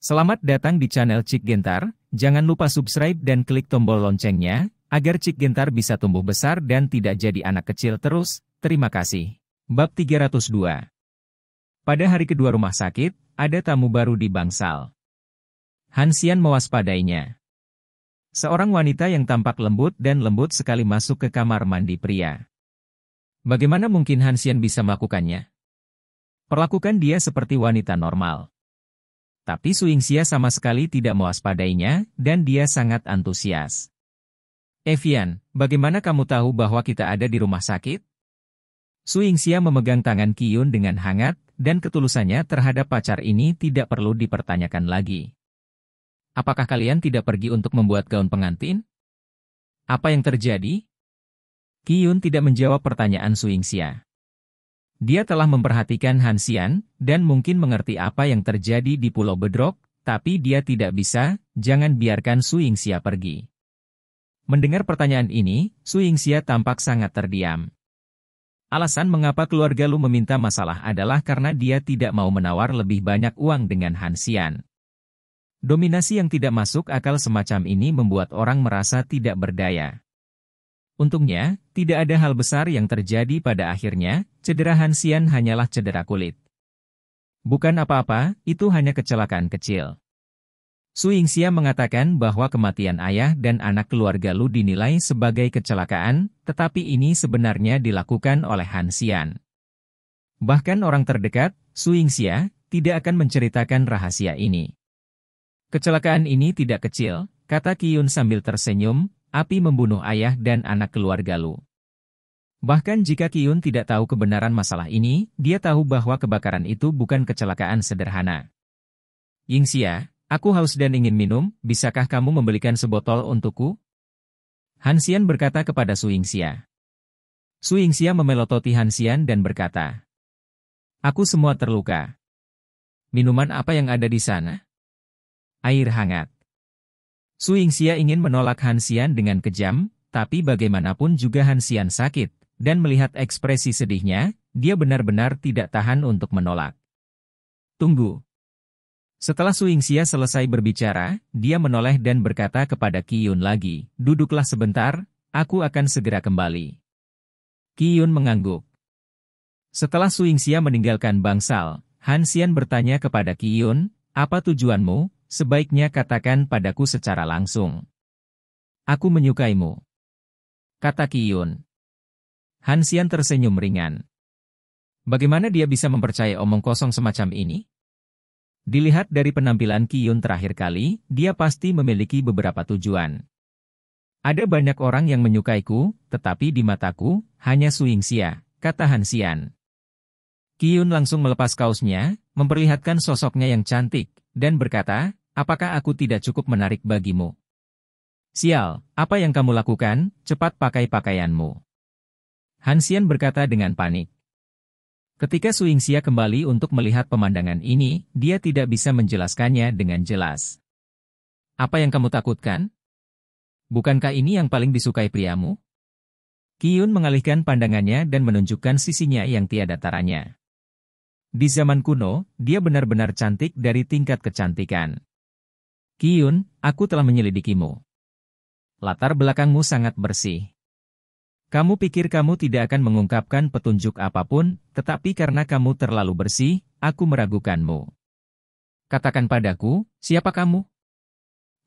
Selamat datang di channel Cik Gentar, jangan lupa subscribe dan klik tombol loncengnya, agar Cik Gentar bisa tumbuh besar dan tidak jadi anak kecil terus, terima kasih. Bab 302 Pada hari kedua rumah sakit, ada tamu baru di bangsal. Hansian mewaspadainya. Seorang wanita yang tampak lembut dan lembut sekali masuk ke kamar mandi pria. Bagaimana mungkin Hansian bisa melakukannya? Perlakukan dia seperti wanita normal. Tapi Suingsia sama sekali tidak mewaspadainya, dan dia sangat antusias. Evian, bagaimana kamu tahu bahwa kita ada di rumah sakit? Suingsia memegang tangan Kiyun dengan hangat, dan ketulusannya terhadap pacar ini tidak perlu dipertanyakan lagi. Apakah kalian tidak pergi untuk membuat gaun pengantin? Apa yang terjadi? Kiyun tidak menjawab pertanyaan Suingsia. Dia telah memperhatikan Hansian, dan mungkin mengerti apa yang terjadi di Pulau Bedrock, tapi dia tidak bisa, jangan biarkan Su Yingxia pergi. Mendengar pertanyaan ini, Su Yingxia tampak sangat terdiam. Alasan mengapa keluarga Lu meminta masalah adalah karena dia tidak mau menawar lebih banyak uang dengan Hansian. Dominasi yang tidak masuk akal semacam ini membuat orang merasa tidak berdaya. Untungnya, tidak ada hal besar yang terjadi pada akhirnya, cedera Hansian hanyalah cedera kulit. Bukan apa-apa, itu hanya kecelakaan kecil. Su Yingxia mengatakan bahwa kematian ayah dan anak keluarga Lu dinilai sebagai kecelakaan, tetapi ini sebenarnya dilakukan oleh Hansian. Bahkan orang terdekat, Su Yingxia, tidak akan menceritakan rahasia ini. Kecelakaan ini tidak kecil, kata Kiyun sambil tersenyum, api membunuh ayah dan anak keluarga Lu. Bahkan jika Kiyun tidak tahu kebenaran masalah ini, dia tahu bahwa kebakaran itu bukan kecelakaan sederhana. Yingxia, aku haus dan ingin minum, bisakah kamu membelikan sebotol untukku? Hansian berkata kepada Su Yingxia. Su Yingxia memelototi Hansian dan berkata, Aku semua terluka. Minuman apa yang ada di sana? Air hangat. Su Yingxia ingin menolak Hansian dengan kejam, tapi bagaimanapun juga Hansian sakit, dan melihat ekspresi sedihnya, dia benar-benar tidak tahan untuk menolak. Tunggu. Setelah Su Yingxia selesai berbicara, dia menoleh dan berkata kepada Qiyun lagi, duduklah sebentar, aku akan segera kembali. Qiyun mengangguk. Setelah Su Yingxia meninggalkan bangsal, Han Xian bertanya kepada Qiyun, apa tujuanmu, Sebaiknya katakan padaku secara langsung. Aku menyukaimu. Kata Kiyun. Hansian tersenyum ringan. Bagaimana dia bisa mempercayai omong kosong semacam ini? Dilihat dari penampilan Kiyun terakhir kali, dia pasti memiliki beberapa tujuan. Ada banyak orang yang menyukaiku, tetapi di mataku, hanya suing sia, kata Hansian. Kiyun langsung melepas kaosnya, memperlihatkan sosoknya yang cantik, dan berkata, apakah aku tidak cukup menarik bagimu? Sial, apa yang kamu lakukan? Cepat pakai pakaianmu. Hansian berkata dengan panik. Ketika Suingsia kembali untuk melihat pemandangan ini, dia tidak bisa menjelaskannya dengan jelas. Apa yang kamu takutkan? Bukankah ini yang paling disukai priamu? Kiyun mengalihkan pandangannya dan menunjukkan sisinya yang tiada taranya. Di zaman kuno, dia benar-benar cantik dari tingkat kecantikan. Kiyun, aku telah menyelidikimu. Latar belakangmu sangat bersih. Kamu pikir kamu tidak akan mengungkapkan petunjuk apapun, tetapi karena kamu terlalu bersih, aku meragukanmu. Katakan padaku, siapa kamu?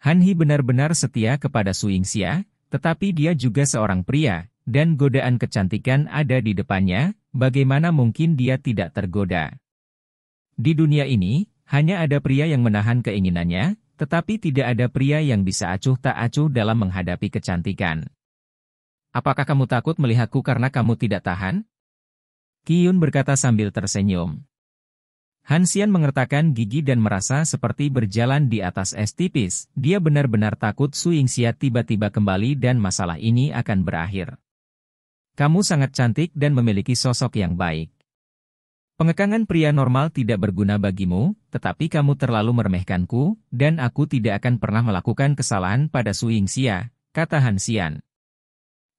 Hanhi benar-benar setia kepada Su tetapi dia juga seorang pria, dan godaan kecantikan ada di depannya, bagaimana mungkin dia tidak tergoda? Di dunia ini, hanya ada pria yang menahan keinginannya, tetapi tidak ada pria yang bisa acuh tak acuh dalam menghadapi kecantikan. Apakah kamu takut melihatku karena kamu tidak tahan? Kiyun berkata sambil tersenyum. Hansian mengertakkan gigi dan merasa seperti berjalan di atas es tipis. Dia benar-benar takut Su Yingxia tiba-tiba kembali dan masalah ini akan berakhir. Kamu sangat cantik dan memiliki sosok yang baik. Pengekangan pria normal tidak berguna bagimu, tetapi kamu terlalu meremehkanku, dan aku tidak akan pernah melakukan kesalahan pada Su Xia, kata Han Xian.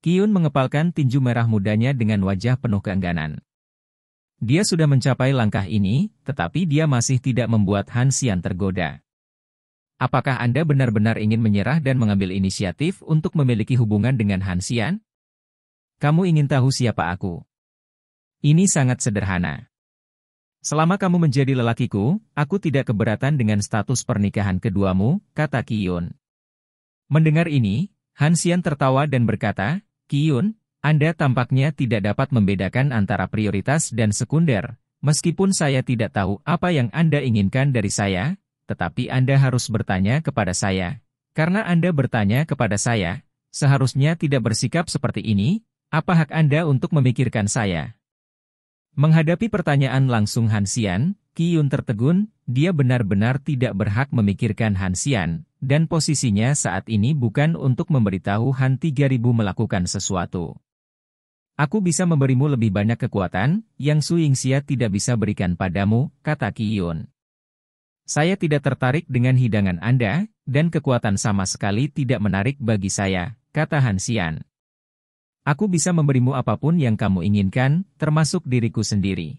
Kiun mengepalkan tinju merah mudanya dengan wajah penuh keengganan. Dia sudah mencapai langkah ini, tetapi dia masih tidak membuat Han Xian tergoda. Apakah Anda benar-benar ingin menyerah dan mengambil inisiatif untuk memiliki hubungan dengan Han Xian? Kamu ingin tahu siapa aku? Ini sangat sederhana. Selama kamu menjadi lelakiku, aku tidak keberatan dengan status pernikahan keduamu, kata Kiyun. Mendengar ini, Hansian tertawa dan berkata, Kiyun, Anda tampaknya tidak dapat membedakan antara prioritas dan sekunder. Meskipun saya tidak tahu apa yang Anda inginkan dari saya, tetapi Anda harus bertanya kepada saya. Karena Anda bertanya kepada saya, seharusnya tidak bersikap seperti ini, apa hak Anda untuk memikirkan saya? Menghadapi pertanyaan langsung Hansian, Yun tertegun, dia benar-benar tidak berhak memikirkan Hansian, dan posisinya saat ini bukan untuk memberitahu Han 3000 melakukan sesuatu. Aku bisa memberimu lebih banyak kekuatan, yang Su Yingxia tidak bisa berikan padamu, kata Ki Yun. Saya tidak tertarik dengan hidangan Anda, dan kekuatan sama sekali tidak menarik bagi saya, kata Hansian. Aku bisa memberimu apapun yang kamu inginkan, termasuk diriku sendiri.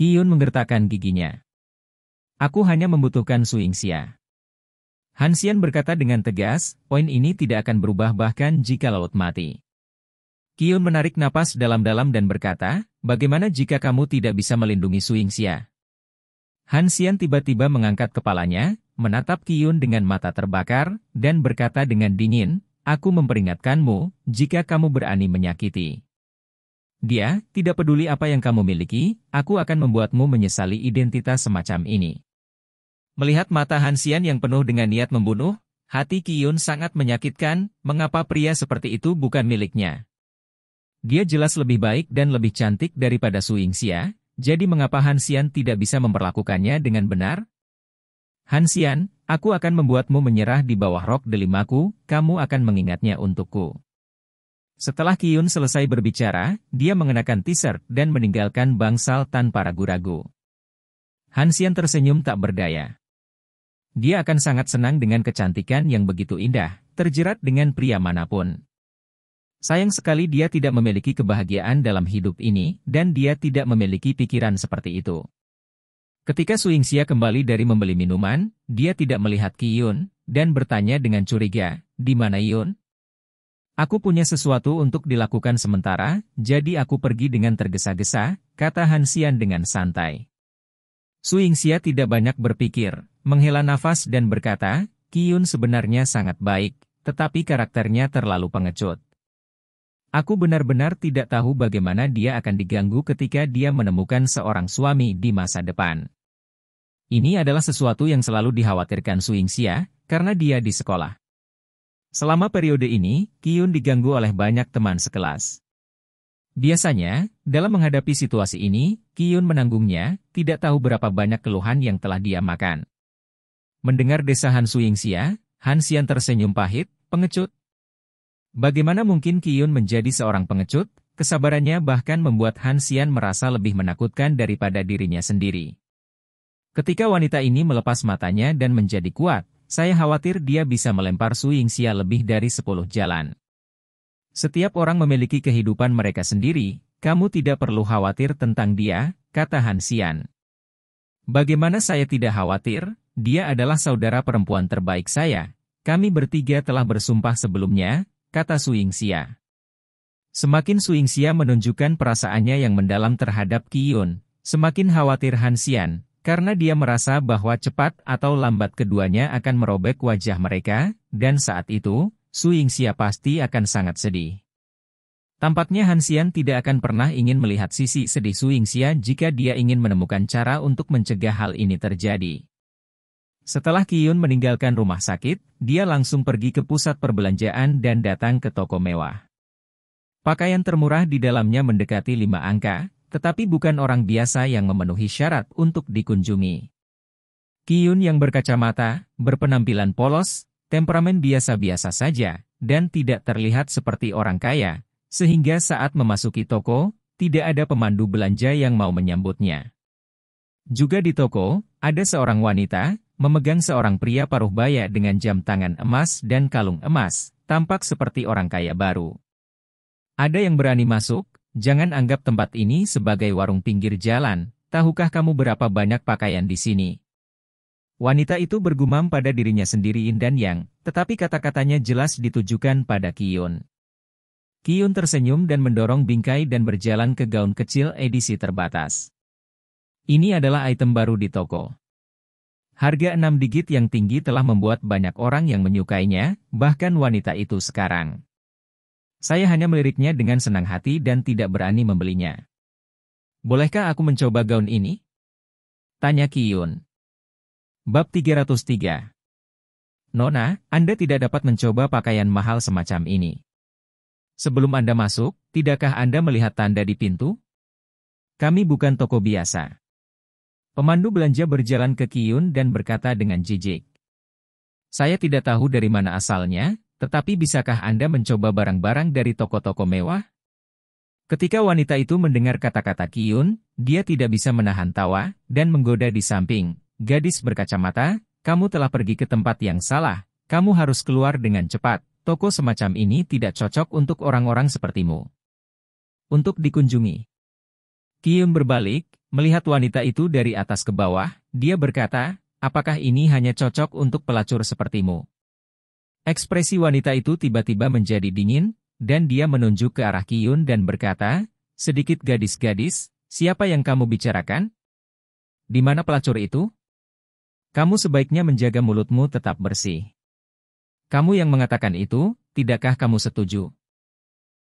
Kiyun menggertakkan giginya. Aku hanya membutuhkan Suingxia. Hansian berkata dengan tegas, poin ini tidak akan berubah bahkan jika laut mati. Kiyun menarik napas dalam-dalam dan berkata, bagaimana jika kamu tidak bisa melindungi Suingxia? Hansian tiba-tiba mengangkat kepalanya, menatap Kiyun dengan mata terbakar, dan berkata dengan dingin, Aku memperingatkanmu, jika kamu berani menyakiti. Dia, tidak peduli apa yang kamu miliki, aku akan membuatmu menyesali identitas semacam ini. Melihat mata Hansian yang penuh dengan niat membunuh, hati Kiyun sangat menyakitkan, mengapa pria seperti itu bukan miliknya. Dia jelas lebih baik dan lebih cantik daripada Su Yingxia, jadi mengapa Hansian tidak bisa memperlakukannya dengan benar, Hansian, aku akan membuatmu menyerah di bawah rok delimaku, kamu akan mengingatnya untukku. Setelah Kiyun selesai berbicara, dia mengenakan t-shirt dan meninggalkan bangsal tanpa ragu-ragu. Hansian tersenyum tak berdaya. Dia akan sangat senang dengan kecantikan yang begitu indah, terjerat dengan pria manapun. Sayang sekali dia tidak memiliki kebahagiaan dalam hidup ini, dan dia tidak memiliki pikiran seperti itu. Ketika Xia kembali dari membeli minuman, dia tidak melihat Kiyun, dan bertanya dengan curiga, di mana Yun? Aku punya sesuatu untuk dilakukan sementara, jadi aku pergi dengan tergesa-gesa, kata Hansian dengan santai. Xia tidak banyak berpikir, menghela nafas dan berkata, Kiyun sebenarnya sangat baik, tetapi karakternya terlalu pengecut. Aku benar-benar tidak tahu bagaimana dia akan diganggu ketika dia menemukan seorang suami di masa depan. Ini adalah sesuatu yang selalu dikhawatirkan Xia, karena dia di sekolah. Selama periode ini, Kiyun diganggu oleh banyak teman sekelas. Biasanya, dalam menghadapi situasi ini, Kiyun menanggungnya, tidak tahu berapa banyak keluhan yang telah dia makan. Mendengar desa Han Xia, Han Xian tersenyum pahit, pengecut. Bagaimana mungkin Kiyun menjadi seorang pengecut? Kesabarannya bahkan membuat Han Xian merasa lebih menakutkan daripada dirinya sendiri. Ketika wanita ini melepas matanya dan menjadi kuat, saya khawatir dia bisa melempar Su sia lebih dari sepuluh jalan. Setiap orang memiliki kehidupan mereka sendiri, kamu tidak perlu khawatir tentang dia, kata Hansian. Bagaimana saya tidak khawatir? Dia adalah saudara perempuan terbaik saya. Kami bertiga telah bersumpah sebelumnya, kata Su Xia. Semakin Su Xia menunjukkan perasaannya yang mendalam terhadap Yun, semakin khawatir Hansian karena dia merasa bahwa cepat atau lambat keduanya akan merobek wajah mereka, dan saat itu, Su Yingxia pasti akan sangat sedih. Tampaknya Hansian tidak akan pernah ingin melihat sisi sedih Su Yingxia jika dia ingin menemukan cara untuk mencegah hal ini terjadi. Setelah Kiyun meninggalkan rumah sakit, dia langsung pergi ke pusat perbelanjaan dan datang ke toko mewah. Pakaian termurah di dalamnya mendekati lima angka, tetapi bukan orang biasa yang memenuhi syarat untuk dikunjungi. Kiyun yang berkacamata, berpenampilan polos, temperamen biasa-biasa saja, dan tidak terlihat seperti orang kaya, sehingga saat memasuki toko, tidak ada pemandu belanja yang mau menyambutnya. Juga di toko, ada seorang wanita, memegang seorang pria paruh baya dengan jam tangan emas dan kalung emas, tampak seperti orang kaya baru. Ada yang berani masuk, Jangan anggap tempat ini sebagai warung pinggir jalan, tahukah kamu berapa banyak pakaian di sini? Wanita itu bergumam pada dirinya sendiri In dan Yang, tetapi kata-katanya jelas ditujukan pada Kiyun. Kiyun tersenyum dan mendorong bingkai dan berjalan ke gaun kecil edisi terbatas. Ini adalah item baru di toko. Harga enam digit yang tinggi telah membuat banyak orang yang menyukainya, bahkan wanita itu sekarang. Saya hanya meliriknya dengan senang hati dan tidak berani membelinya. Bolehkah aku mencoba gaun ini? Tanya Kiyun. Bab 303 Nona, Anda tidak dapat mencoba pakaian mahal semacam ini. Sebelum Anda masuk, tidakkah Anda melihat tanda di pintu? Kami bukan toko biasa. Pemandu belanja berjalan ke Kiyun dan berkata dengan jijik. Saya tidak tahu dari mana asalnya, tetapi bisakah Anda mencoba barang-barang dari toko-toko mewah? Ketika wanita itu mendengar kata-kata Kiyun, dia tidak bisa menahan tawa, dan menggoda di samping. Gadis berkacamata, kamu telah pergi ke tempat yang salah, kamu harus keluar dengan cepat. Toko semacam ini tidak cocok untuk orang-orang sepertimu. Untuk dikunjungi. Kiyun berbalik, melihat wanita itu dari atas ke bawah, dia berkata, apakah ini hanya cocok untuk pelacur sepertimu? Ekspresi wanita itu tiba-tiba menjadi dingin, dan dia menunjuk ke arah Kiyun dan berkata, Sedikit gadis-gadis, siapa yang kamu bicarakan? Di mana pelacur itu? Kamu sebaiknya menjaga mulutmu tetap bersih. Kamu yang mengatakan itu, tidakkah kamu setuju?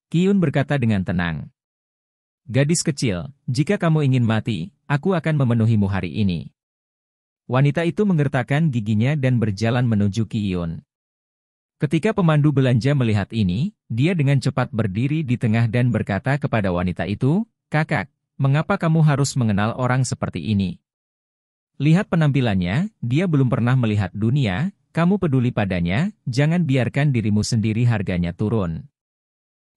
Kiyun berkata dengan tenang. Gadis kecil, jika kamu ingin mati, aku akan memenuhimu hari ini. Wanita itu mengertakkan giginya dan berjalan menuju Kiyun. Ketika pemandu belanja melihat ini, dia dengan cepat berdiri di tengah dan berkata kepada wanita itu, Kakak, mengapa kamu harus mengenal orang seperti ini? Lihat penampilannya, dia belum pernah melihat dunia, kamu peduli padanya, jangan biarkan dirimu sendiri harganya turun.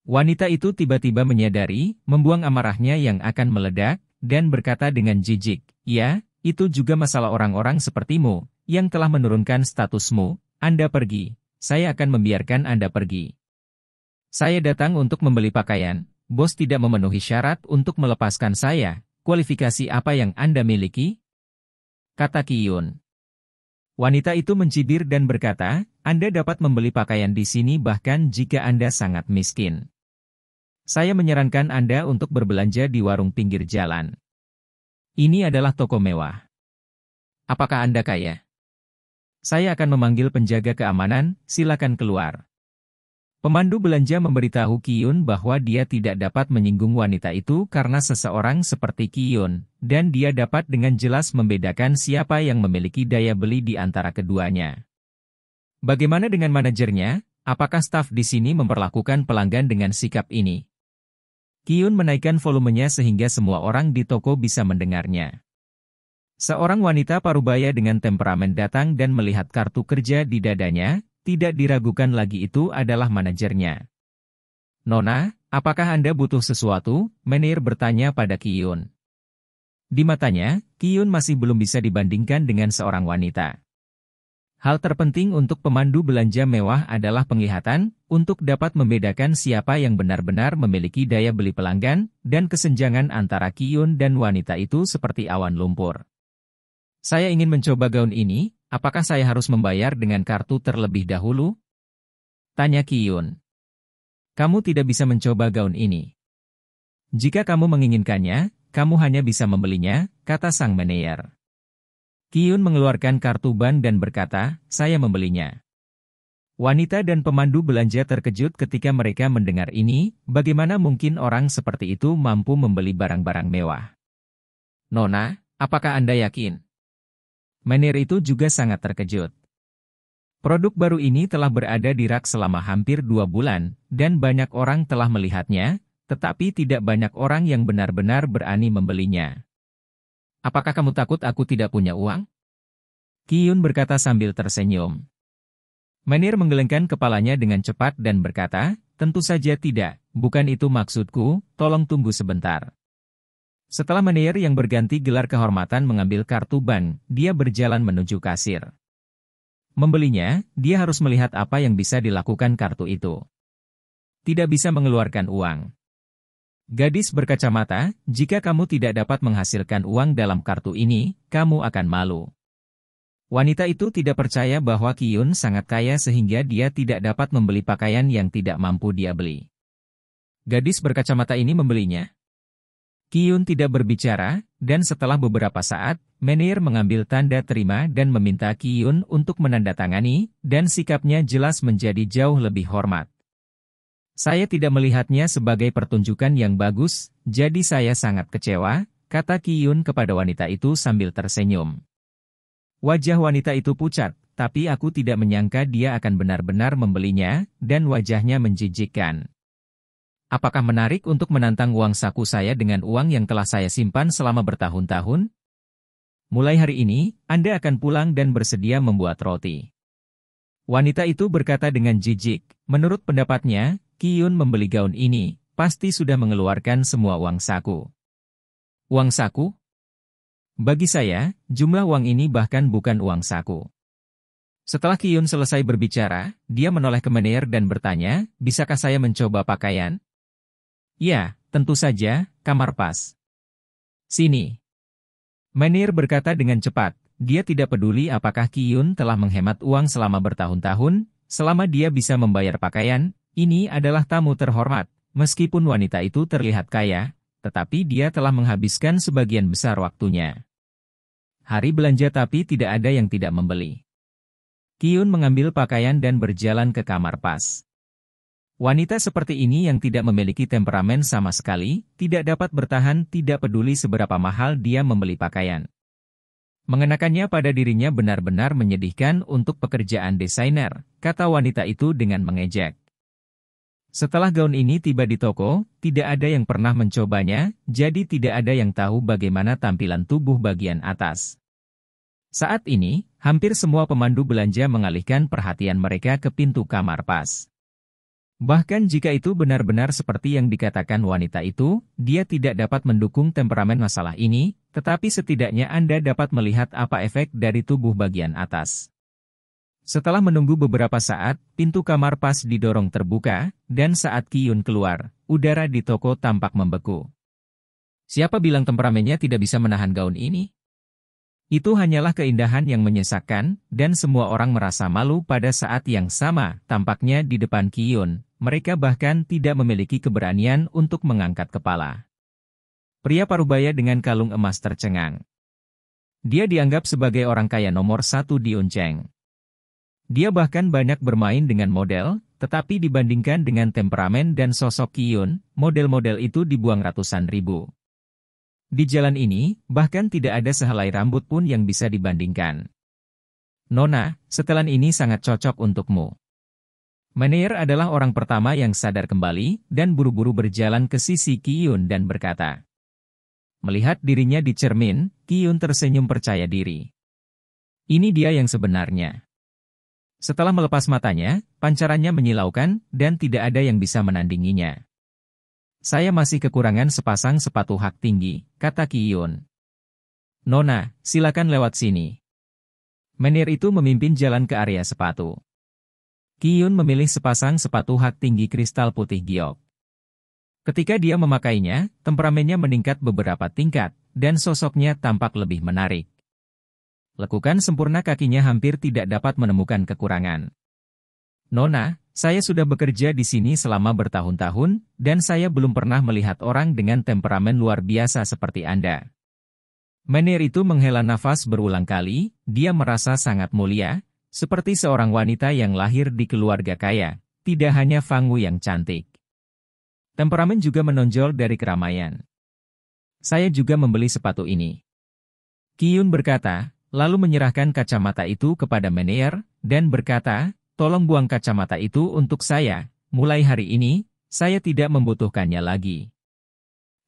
Wanita itu tiba-tiba menyadari, membuang amarahnya yang akan meledak, dan berkata dengan jijik, Ya, itu juga masalah orang-orang sepertimu, yang telah menurunkan statusmu, Anda pergi, saya akan membiarkan Anda pergi. Saya datang untuk membeli pakaian, bos tidak memenuhi syarat untuk melepaskan saya, kualifikasi apa yang Anda miliki? Kata ki Kiyun. Wanita itu mencibir dan berkata, Anda dapat membeli pakaian di sini bahkan jika Anda sangat miskin. Saya menyarankan Anda untuk berbelanja di warung pinggir jalan. Ini adalah toko mewah. Apakah Anda kaya? Saya akan memanggil penjaga keamanan, silakan keluar. Pemandu belanja memberitahu Kiyun bahwa dia tidak dapat menyinggung wanita itu karena seseorang seperti Kiyun, dan dia dapat dengan jelas membedakan siapa yang memiliki daya beli di antara keduanya. Bagaimana dengan manajernya? Apakah staf di sini memperlakukan pelanggan dengan sikap ini? Kiyun menaikkan volumenya sehingga semua orang di toko bisa mendengarnya. Seorang wanita parubaya dengan temperamen datang dan melihat kartu kerja di dadanya, tidak diragukan lagi itu adalah manajernya. Nona, apakah Anda butuh sesuatu? Menir bertanya pada Kiyun. Di matanya, Kiyun masih belum bisa dibandingkan dengan seorang wanita. Hal terpenting untuk pemandu belanja mewah adalah penglihatan, untuk dapat membedakan siapa yang benar-benar memiliki daya beli pelanggan, dan kesenjangan antara Kiyun dan wanita itu seperti awan lumpur. Saya ingin mencoba gaun ini, apakah saya harus membayar dengan kartu terlebih dahulu? Tanya Kiyun. Kamu tidak bisa mencoba gaun ini. Jika kamu menginginkannya, kamu hanya bisa membelinya, kata sang manajer. Kiyun mengeluarkan kartu ban dan berkata, saya membelinya. Wanita dan pemandu belanja terkejut ketika mereka mendengar ini, bagaimana mungkin orang seperti itu mampu membeli barang-barang mewah. Nona, apakah Anda yakin? Menir itu juga sangat terkejut. Produk baru ini telah berada di rak selama hampir dua bulan, dan banyak orang telah melihatnya, tetapi tidak banyak orang yang benar-benar berani membelinya. Apakah kamu takut aku tidak punya uang? Kiyun berkata sambil tersenyum. Menir menggelengkan kepalanya dengan cepat dan berkata, tentu saja tidak, bukan itu maksudku, tolong tunggu sebentar. Setelah Meneer yang berganti gelar kehormatan mengambil kartu ban, dia berjalan menuju kasir. Membelinya, dia harus melihat apa yang bisa dilakukan kartu itu. Tidak bisa mengeluarkan uang. Gadis berkacamata, jika kamu tidak dapat menghasilkan uang dalam kartu ini, kamu akan malu. Wanita itu tidak percaya bahwa Kiyun sangat kaya sehingga dia tidak dapat membeli pakaian yang tidak mampu dia beli. Gadis berkacamata ini membelinya, Kiyun tidak berbicara, dan setelah beberapa saat, Menir mengambil tanda terima dan meminta Kiyun untuk menandatangani, dan sikapnya jelas menjadi jauh lebih hormat. Saya tidak melihatnya sebagai pertunjukan yang bagus, jadi saya sangat kecewa, kata Kiyun kepada wanita itu sambil tersenyum. Wajah wanita itu pucat, tapi aku tidak menyangka dia akan benar-benar membelinya, dan wajahnya menjijikkan. Apakah menarik untuk menantang uang saku saya dengan uang yang telah saya simpan selama bertahun-tahun? Mulai hari ini, Anda akan pulang dan bersedia membuat roti. Wanita itu berkata dengan jijik, menurut pendapatnya, Kiyun membeli gaun ini, pasti sudah mengeluarkan semua uang saku. Uang saku? Bagi saya, jumlah uang ini bahkan bukan uang saku. Setelah Kiyun selesai berbicara, dia menoleh ke Menir dan bertanya, bisakah saya mencoba pakaian? Ya, tentu saja, kamar pas. Sini. Menir berkata dengan cepat, dia tidak peduli apakah Kiyun telah menghemat uang selama bertahun-tahun, selama dia bisa membayar pakaian, ini adalah tamu terhormat. Meskipun wanita itu terlihat kaya, tetapi dia telah menghabiskan sebagian besar waktunya. Hari belanja tapi tidak ada yang tidak membeli. Kiyun mengambil pakaian dan berjalan ke kamar pas. Wanita seperti ini yang tidak memiliki temperamen sama sekali, tidak dapat bertahan tidak peduli seberapa mahal dia membeli pakaian. Mengenakannya pada dirinya benar-benar menyedihkan untuk pekerjaan desainer, kata wanita itu dengan mengejek. Setelah gaun ini tiba di toko, tidak ada yang pernah mencobanya, jadi tidak ada yang tahu bagaimana tampilan tubuh bagian atas. Saat ini, hampir semua pemandu belanja mengalihkan perhatian mereka ke pintu kamar pas. Bahkan jika itu benar-benar seperti yang dikatakan wanita itu, dia tidak dapat mendukung temperamen masalah ini, tetapi setidaknya Anda dapat melihat apa efek dari tubuh bagian atas. Setelah menunggu beberapa saat, pintu kamar pas didorong terbuka, dan saat Kiyun keluar, udara di toko tampak membeku. Siapa bilang temperamennya tidak bisa menahan gaun ini? Itu hanyalah keindahan yang menyesakkan, dan semua orang merasa malu pada saat yang sama, tampaknya di depan Kiyun, mereka bahkan tidak memiliki keberanian untuk mengangkat kepala. Pria parubaya dengan kalung emas tercengang. Dia dianggap sebagai orang kaya nomor satu di Unceng. Dia bahkan banyak bermain dengan model, tetapi dibandingkan dengan temperamen dan sosok Kiyun, model-model itu dibuang ratusan ribu. Di jalan ini, bahkan tidak ada sehelai rambut pun yang bisa dibandingkan. Nona, setelan ini sangat cocok untukmu. Meneer adalah orang pertama yang sadar kembali dan buru-buru berjalan ke sisi Kiyun dan berkata. Melihat dirinya di cermin, Kiyun tersenyum percaya diri. Ini dia yang sebenarnya. Setelah melepas matanya, pancarannya menyilaukan dan tidak ada yang bisa menandinginya. Saya masih kekurangan sepasang sepatu hak tinggi, kata Ki Kiyun. Nona, silakan lewat sini. Menir itu memimpin jalan ke area sepatu. Ki Kiyun memilih sepasang sepatu hak tinggi kristal putih giok. Ketika dia memakainya, temperamennya meningkat beberapa tingkat, dan sosoknya tampak lebih menarik. Lekukan sempurna kakinya hampir tidak dapat menemukan kekurangan. Nona, saya sudah bekerja di sini selama bertahun-tahun, dan saya belum pernah melihat orang dengan temperamen luar biasa seperti Anda. Menir itu menghela nafas berulang kali, dia merasa sangat mulia, seperti seorang wanita yang lahir di keluarga kaya, tidak hanya Fangu yang cantik. Temperamen juga menonjol dari keramaian. Saya juga membeli sepatu ini. Kiyun berkata, lalu menyerahkan kacamata itu kepada Menir, dan berkata, tolong buang kacamata itu untuk saya, mulai hari ini, saya tidak membutuhkannya lagi.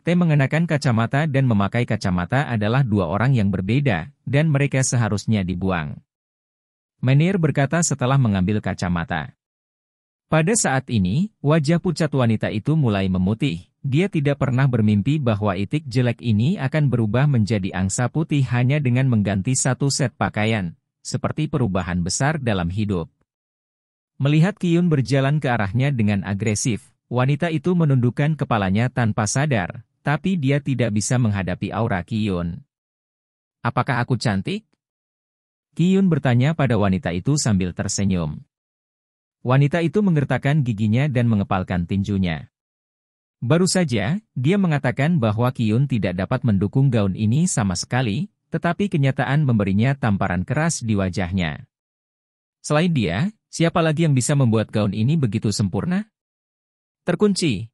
T mengenakan kacamata dan memakai kacamata adalah dua orang yang berbeda, dan mereka seharusnya dibuang. Menir berkata setelah mengambil kacamata. Pada saat ini, wajah pucat wanita itu mulai memutih. Dia tidak pernah bermimpi bahwa itik jelek ini akan berubah menjadi angsa putih hanya dengan mengganti satu set pakaian, seperti perubahan besar dalam hidup. Melihat Kiyun berjalan ke arahnya dengan agresif, wanita itu menundukkan kepalanya tanpa sadar, tapi dia tidak bisa menghadapi aura Kiyun. Apakah aku cantik? Kiyun bertanya pada wanita itu sambil tersenyum. Wanita itu mengertakkan giginya dan mengepalkan tinjunya. Baru saja, dia mengatakan bahwa Kiyun tidak dapat mendukung gaun ini sama sekali, tetapi kenyataan memberinya tamparan keras di wajahnya. Selain dia, Siapa lagi yang bisa membuat gaun ini begitu sempurna? Terkunci.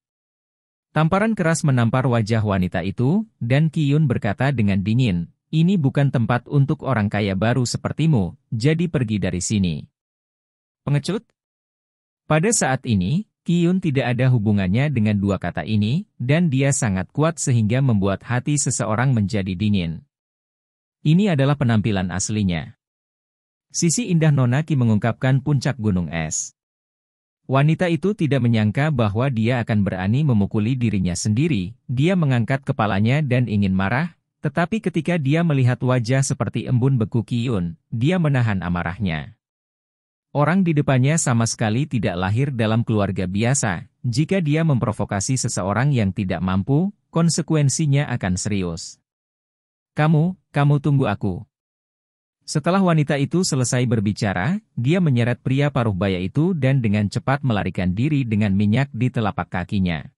Tamparan keras menampar wajah wanita itu, dan Kiyun berkata dengan dingin, ini bukan tempat untuk orang kaya baru sepertimu, jadi pergi dari sini. Pengecut? Pada saat ini, Kiyun tidak ada hubungannya dengan dua kata ini, dan dia sangat kuat sehingga membuat hati seseorang menjadi dingin. Ini adalah penampilan aslinya. Sisi indah Nonaki mengungkapkan puncak gunung es. Wanita itu tidak menyangka bahwa dia akan berani memukuli dirinya sendiri, dia mengangkat kepalanya dan ingin marah, tetapi ketika dia melihat wajah seperti embun beku Kiyun, dia menahan amarahnya. Orang di depannya sama sekali tidak lahir dalam keluarga biasa, jika dia memprovokasi seseorang yang tidak mampu, konsekuensinya akan serius. Kamu, kamu tunggu aku. Setelah wanita itu selesai berbicara, dia menyeret pria paruh baya itu dan dengan cepat melarikan diri dengan minyak di telapak kakinya.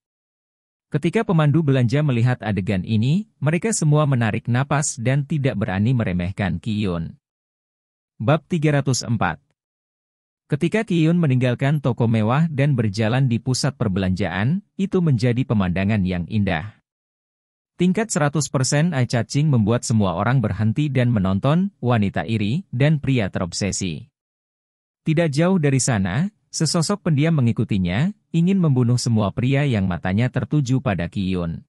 Ketika pemandu belanja melihat adegan ini, mereka semua menarik napas dan tidak berani meremehkan Kiyun. Bab 304 Ketika Kiyun meninggalkan toko mewah dan berjalan di pusat perbelanjaan, itu menjadi pemandangan yang indah. Tingkat 100% eye catching membuat semua orang berhenti dan menonton, wanita iri, dan pria terobsesi. Tidak jauh dari sana, sesosok pendiam mengikutinya, ingin membunuh semua pria yang matanya tertuju pada Kiyun.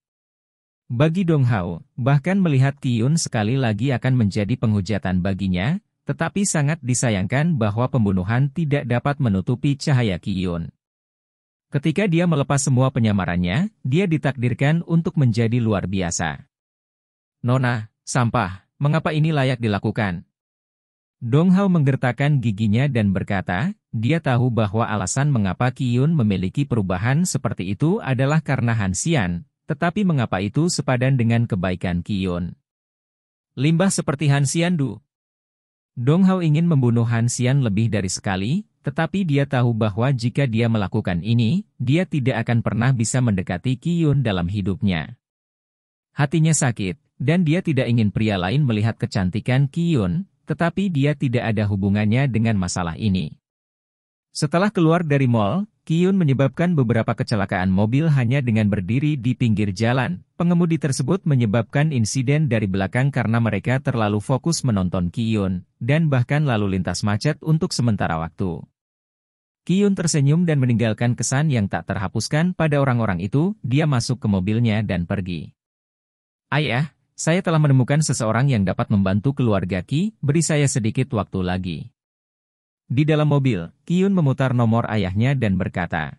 Bagi Dong Hao, bahkan melihat Kiyun sekali lagi akan menjadi penghujatan baginya, tetapi sangat disayangkan bahwa pembunuhan tidak dapat menutupi cahaya Kiyun. Ketika dia melepas semua penyamarannya, dia ditakdirkan untuk menjadi luar biasa. Nona, sampah, mengapa ini layak dilakukan? Dong Hao menggertakkan giginya dan berkata, dia tahu bahwa alasan mengapa Kiyun memiliki perubahan seperti itu adalah karena Hansian, tetapi mengapa itu sepadan dengan kebaikan Kiyun? Limbah seperti Hansian Du. Dong Hao ingin membunuh Hansian lebih dari sekali, tetapi dia tahu bahwa jika dia melakukan ini, dia tidak akan pernah bisa mendekati Kiyun dalam hidupnya. Hatinya sakit, dan dia tidak ingin pria lain melihat kecantikan Kiyun, tetapi dia tidak ada hubungannya dengan masalah ini. Setelah keluar dari mall, Kiyun menyebabkan beberapa kecelakaan mobil hanya dengan berdiri di pinggir jalan. Pengemudi tersebut menyebabkan insiden dari belakang karena mereka terlalu fokus menonton Kiyun, dan bahkan lalu lintas macet untuk sementara waktu. Kiyun tersenyum dan meninggalkan kesan yang tak terhapuskan pada orang-orang itu, dia masuk ke mobilnya dan pergi. Ayah, saya telah menemukan seseorang yang dapat membantu keluarga Ki, beri saya sedikit waktu lagi. Di dalam mobil, Kiyun memutar nomor ayahnya dan berkata,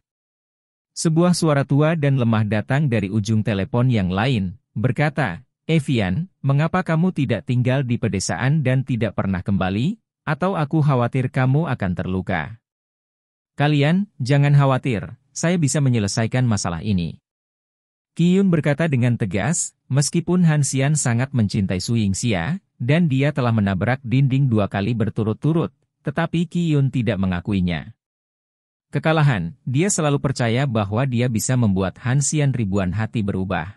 Sebuah suara tua dan lemah datang dari ujung telepon yang lain, berkata, Evian, mengapa kamu tidak tinggal di pedesaan dan tidak pernah kembali, atau aku khawatir kamu akan terluka. Kalian, jangan khawatir, saya bisa menyelesaikan masalah ini. Kiyun berkata dengan tegas, meskipun Hansian sangat mencintai Su Yingxia, dan dia telah menabrak dinding dua kali berturut-turut, tetapi Kiyun tidak mengakuinya. Kekalahan, dia selalu percaya bahwa dia bisa membuat Hansian ribuan hati berubah.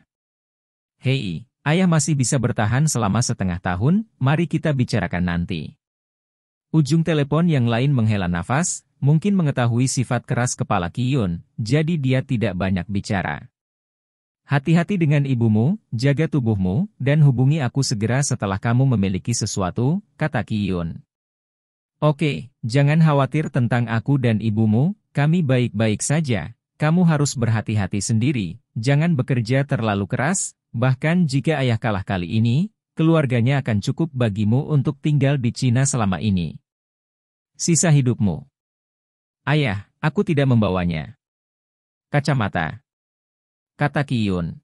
Hei, ayah masih bisa bertahan selama setengah tahun, mari kita bicarakan nanti. Ujung telepon yang lain menghela nafas, mungkin mengetahui sifat keras kepala Kiyun, jadi dia tidak banyak bicara. Hati-hati dengan ibumu, jaga tubuhmu, dan hubungi aku segera setelah kamu memiliki sesuatu, kata Kiyun. Oke, jangan khawatir tentang aku dan ibumu, kami baik-baik saja. Kamu harus berhati-hati sendiri, jangan bekerja terlalu keras, bahkan jika ayah kalah kali ini, keluarganya akan cukup bagimu untuk tinggal di Cina selama ini. Sisa hidupmu Ayah, aku tidak membawanya. Kacamata. Kata Kiyun.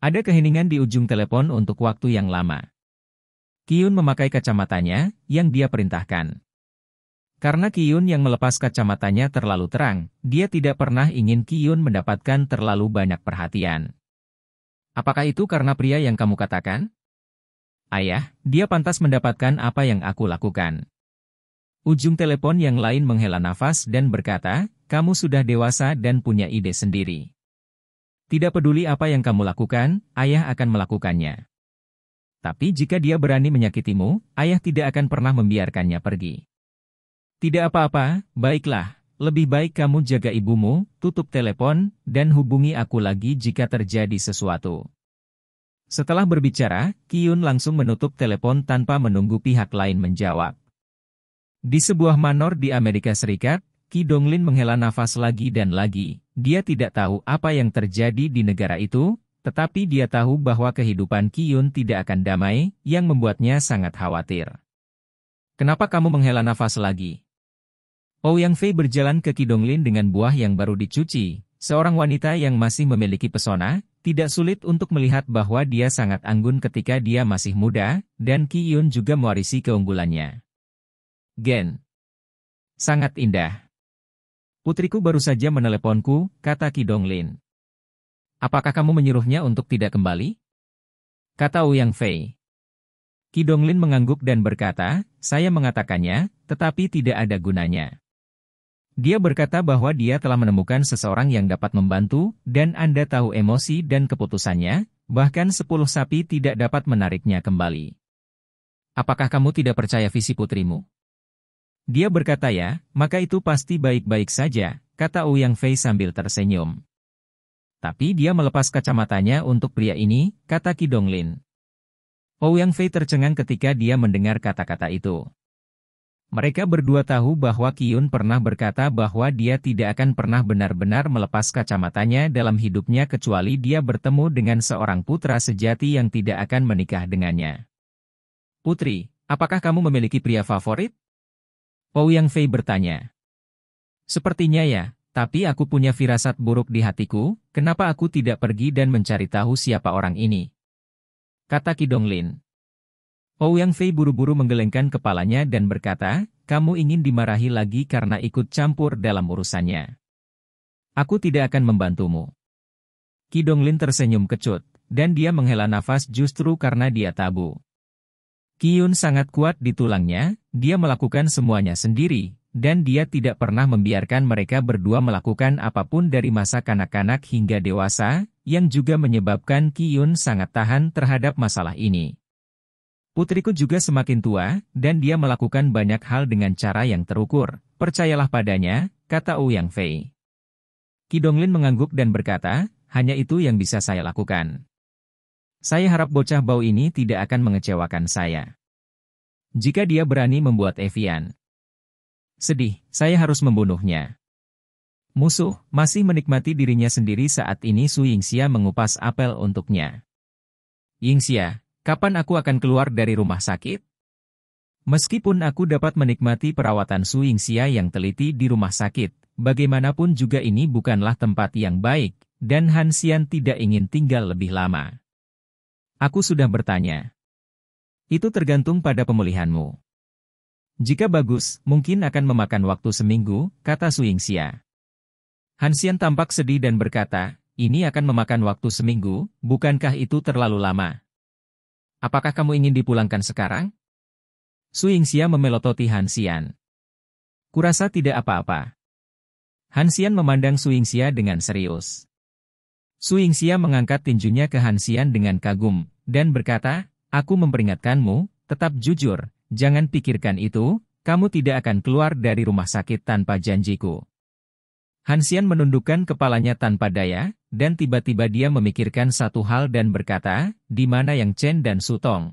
Ada keheningan di ujung telepon untuk waktu yang lama. Kiyun memakai kacamatanya yang dia perintahkan. Karena Kiyun yang melepas kacamatanya terlalu terang, dia tidak pernah ingin Kiyun mendapatkan terlalu banyak perhatian. Apakah itu karena pria yang kamu katakan? Ayah, dia pantas mendapatkan apa yang aku lakukan. Ujung telepon yang lain menghela nafas dan berkata, kamu sudah dewasa dan punya ide sendiri. Tidak peduli apa yang kamu lakukan, ayah akan melakukannya. Tapi jika dia berani menyakitimu, ayah tidak akan pernah membiarkannya pergi. Tidak apa-apa, baiklah, lebih baik kamu jaga ibumu, tutup telepon, dan hubungi aku lagi jika terjadi sesuatu. Setelah berbicara, Kiyun langsung menutup telepon tanpa menunggu pihak lain menjawab. Di sebuah manor di Amerika Serikat, Ki Donglin menghela nafas lagi dan lagi. Dia tidak tahu apa yang terjadi di negara itu, tetapi dia tahu bahwa kehidupan Ki Yun tidak akan damai, yang membuatnya sangat khawatir. Kenapa kamu menghela nafas lagi? Oh Yang Fei berjalan ke Ki Donglin dengan buah yang baru dicuci, seorang wanita yang masih memiliki pesona, tidak sulit untuk melihat bahwa dia sangat anggun ketika dia masih muda, dan Ki Yun juga mewarisi keunggulannya. Gen. Sangat indah. Putriku baru saja meneleponku, kata Kidong Lin. Apakah kamu menyuruhnya untuk tidak kembali? Kata Uyang Fei. Kidong Lin mengangguk dan berkata, saya mengatakannya, tetapi tidak ada gunanya. Dia berkata bahwa dia telah menemukan seseorang yang dapat membantu, dan Anda tahu emosi dan keputusannya, bahkan sepuluh sapi tidak dapat menariknya kembali. Apakah kamu tidak percaya visi putrimu? Dia berkata ya, maka itu pasti baik-baik saja, kata Ouyang Fei sambil tersenyum. Tapi dia melepas kacamatanya untuk pria ini, kata Qi Lin. Ouyang Fei tercengang ketika dia mendengar kata-kata itu. Mereka berdua tahu bahwa Kiyun pernah berkata bahwa dia tidak akan pernah benar-benar melepas kacamatanya dalam hidupnya kecuali dia bertemu dengan seorang putra sejati yang tidak akan menikah dengannya. Putri, apakah kamu memiliki pria favorit? Yang Fei bertanya. Sepertinya ya, tapi aku punya firasat buruk di hatiku, kenapa aku tidak pergi dan mencari tahu siapa orang ini? Kata Kidong Lin. Pou Yang Fei buru-buru menggelengkan kepalanya dan berkata, kamu ingin dimarahi lagi karena ikut campur dalam urusannya. Aku tidak akan membantumu. Kidong Lin tersenyum kecut, dan dia menghela nafas justru karena dia tabu. Kiyun sangat kuat di tulangnya, dia melakukan semuanya sendiri, dan dia tidak pernah membiarkan mereka berdua melakukan apapun dari masa kanak-kanak hingga dewasa, yang juga menyebabkan Kiyun sangat tahan terhadap masalah ini. Putriku juga semakin tua, dan dia melakukan banyak hal dengan cara yang terukur. Percayalah padanya, kata Ouyang Fei. Kidonglin mengangguk dan berkata, hanya itu yang bisa saya lakukan. Saya harap bocah bau ini tidak akan mengecewakan saya. Jika dia berani membuat Evian. Sedih, saya harus membunuhnya. Musuh masih menikmati dirinya sendiri saat ini Su Yingxia mengupas apel untuknya. Yingxia, kapan aku akan keluar dari rumah sakit? Meskipun aku dapat menikmati perawatan Su Yingxia yang teliti di rumah sakit, bagaimanapun juga ini bukanlah tempat yang baik, dan Han Xian tidak ingin tinggal lebih lama. Aku sudah bertanya. Itu tergantung pada pemulihanmu. Jika bagus, mungkin akan memakan waktu seminggu, kata Suingxia. Hansian tampak sedih dan berkata, ini akan memakan waktu seminggu, bukankah itu terlalu lama? Apakah kamu ingin dipulangkan sekarang? Suingxia memelototi Hansian. Kurasa tidak apa-apa. Hansian memandang Suingxia dengan serius. Suingxia mengangkat tinjunya ke Hansian dengan kagum, dan berkata, Aku memperingatkanmu, tetap jujur, jangan pikirkan itu, kamu tidak akan keluar dari rumah sakit tanpa janjiku. Hansian menundukkan kepalanya tanpa daya, dan tiba-tiba dia memikirkan satu hal dan berkata, di mana Yang Chen dan Sutong.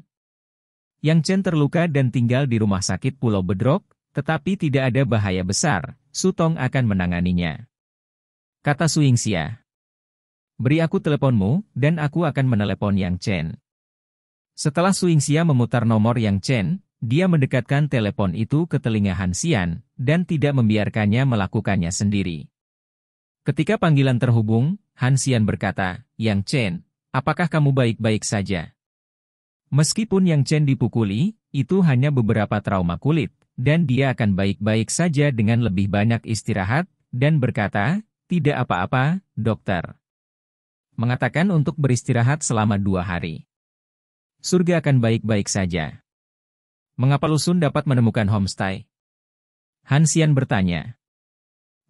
Yang Chen terluka dan tinggal di rumah sakit Pulau Bedrok, tetapi tidak ada bahaya besar, Sutong akan menanganinya. Kata Suingsia. Beri aku teleponmu, dan aku akan menelepon Yang Chen. Setelah Xia memutar nomor Yang Chen, dia mendekatkan telepon itu ke telinga Han Xian, dan tidak membiarkannya melakukannya sendiri. Ketika panggilan terhubung, Han Xian berkata, Yang Chen, apakah kamu baik-baik saja? Meskipun Yang Chen dipukuli, itu hanya beberapa trauma kulit, dan dia akan baik-baik saja dengan lebih banyak istirahat, dan berkata, tidak apa-apa, dokter mengatakan untuk beristirahat selama dua hari. Surga akan baik-baik saja. Mengapa Lusun dapat menemukan homestay? Hansian bertanya.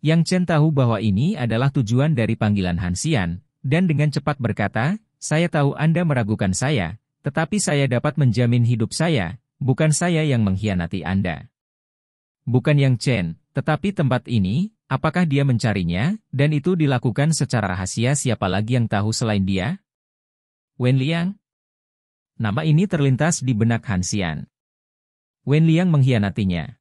Yang Chen tahu bahwa ini adalah tujuan dari panggilan Hansian, dan dengan cepat berkata, saya tahu Anda meragukan saya, tetapi saya dapat menjamin hidup saya, bukan saya yang mengkhianati Anda. Bukan Yang Chen, tetapi tempat ini, Apakah dia mencarinya, dan itu dilakukan secara rahasia siapa lagi yang tahu selain dia? Wen Liang? Nama ini terlintas di benak Han Xian. Wen Liang mengkhianatinya.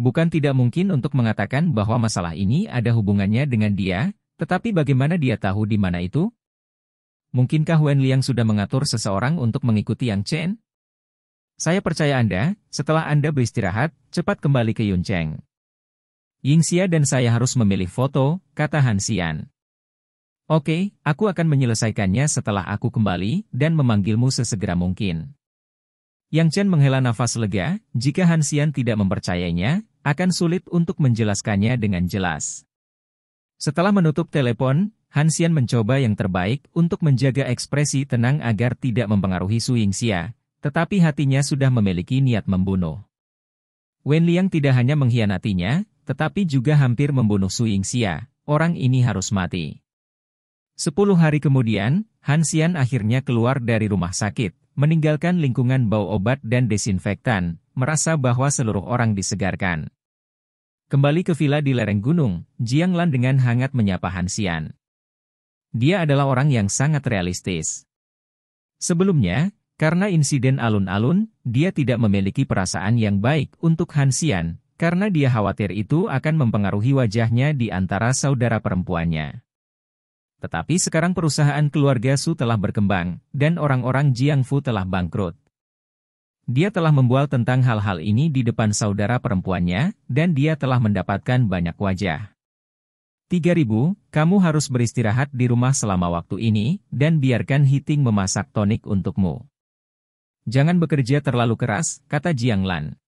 Bukan tidak mungkin untuk mengatakan bahwa masalah ini ada hubungannya dengan dia, tetapi bagaimana dia tahu di mana itu? Mungkinkah Wen Liang sudah mengatur seseorang untuk mengikuti Yang Chen? Saya percaya Anda, setelah Anda beristirahat, cepat kembali ke Cheng. Yingxia dan saya harus memilih foto, kata Hansian. Oke, aku akan menyelesaikannya setelah aku kembali dan memanggilmu sesegera mungkin. Yang Chen menghela nafas lega, jika Hansian tidak mempercayainya, akan sulit untuk menjelaskannya dengan jelas. Setelah menutup telepon, Hansian mencoba yang terbaik untuk menjaga ekspresi tenang agar tidak mempengaruhi Su Yingxia, tetapi hatinya sudah memiliki niat membunuh. Wen Liang tidak hanya mengkhianatinya, tetapi juga hampir membunuh Su Yingxia, orang ini harus mati. Sepuluh hari kemudian, Han Xian akhirnya keluar dari rumah sakit, meninggalkan lingkungan bau obat dan desinfektan, merasa bahwa seluruh orang disegarkan. Kembali ke villa di lereng gunung, Jiang Lan dengan hangat menyapa Han Xian. Dia adalah orang yang sangat realistis. Sebelumnya, karena insiden alun-alun, dia tidak memiliki perasaan yang baik untuk Han Xian, karena dia khawatir itu akan mempengaruhi wajahnya di antara saudara perempuannya. Tetapi sekarang perusahaan keluarga Su telah berkembang, dan orang-orang Jiang Fu telah bangkrut. Dia telah membual tentang hal-hal ini di depan saudara perempuannya, dan dia telah mendapatkan banyak wajah. 3000, kamu harus beristirahat di rumah selama waktu ini, dan biarkan Hiting memasak tonik untukmu. Jangan bekerja terlalu keras, kata Jiang Lan.